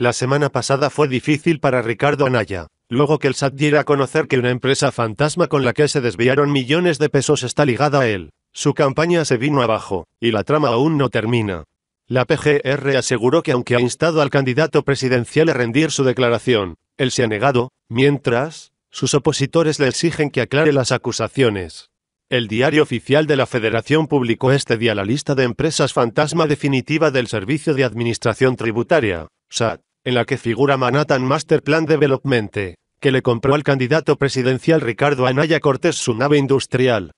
La semana pasada fue difícil para Ricardo Anaya, luego que el SAT diera a conocer que una empresa fantasma con la que se desviaron millones de pesos está ligada a él. Su campaña se vino abajo, y la trama aún no termina. La PGR aseguró que aunque ha instado al candidato presidencial a rendir su declaración, él se ha negado, mientras, sus opositores le exigen que aclare las acusaciones. El diario oficial de la Federación publicó este día la lista de empresas fantasma definitiva del Servicio de Administración Tributaria, SAT en la que figura Manhattan Master Plan Development, que le compró al candidato presidencial Ricardo Anaya Cortés su nave industrial.